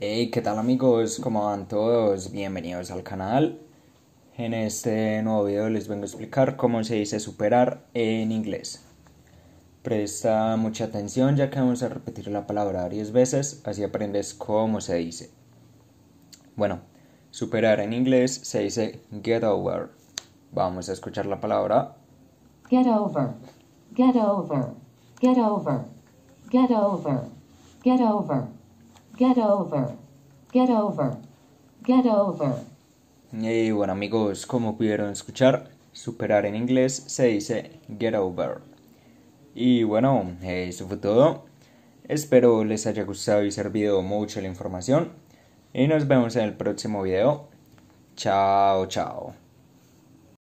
Hey, ¿qué tal amigos? ¿Cómo van todos? Bienvenidos al canal. En este nuevo video les vengo a explicar cómo se dice superar en inglés. Presta mucha atención ya que vamos a repetir la palabra varias veces, así aprendes cómo se dice. Bueno, superar en inglés se dice get over. Vamos a escuchar la palabra. Get over, get over, get over, get over, get over. Get over. Get over. Get over. Y bueno amigos, como pudieron escuchar, superar en inglés se dice get over. Y bueno, eso fue todo. Espero les haya gustado y servido mucho la información. Y nos vemos en el próximo video. Chao, chao.